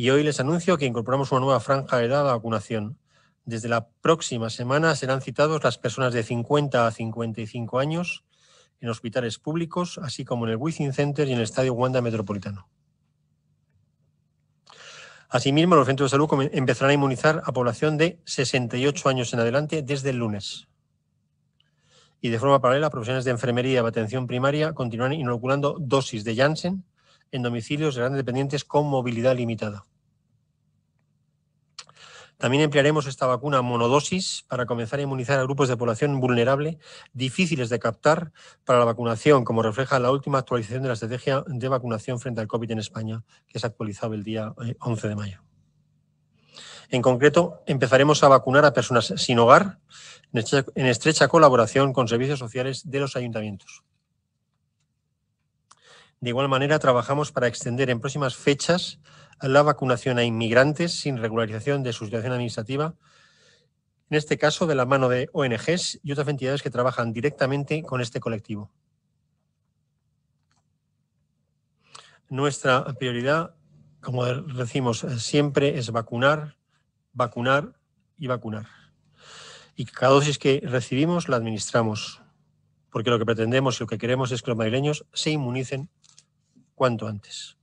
Y hoy les anuncio que incorporamos una nueva franja de edad a vacunación. Desde la próxima semana serán citados las personas de 50 a 55 años en hospitales públicos, así como en el Wizzing Center y en el Estadio Wanda Metropolitano. Asimismo, los centros de salud empezarán a inmunizar a población de 68 años en adelante desde el lunes. Y de forma paralela, profesiones de enfermería y atención primaria continuarán inoculando dosis de Janssen en domicilios de grandes dependientes con movilidad limitada. También emplearemos esta vacuna monodosis para comenzar a inmunizar a grupos de población vulnerable, difíciles de captar para la vacunación, como refleja la última actualización de la estrategia de vacunación frente al COVID en España, que se ha actualizado el día 11 eh, de mayo. En concreto, empezaremos a vacunar a personas sin hogar en estrecha colaboración con servicios sociales de los ayuntamientos. De igual manera, trabajamos para extender en próximas fechas la vacunación a inmigrantes sin regularización de su situación administrativa, en este caso de la mano de ONGs y otras entidades que trabajan directamente con este colectivo. Nuestra prioridad, como decimos siempre, es vacunar, vacunar y vacunar. Y cada dosis que recibimos la administramos, porque lo que pretendemos y lo que queremos es que los madrileños se inmunicen cuanto antes.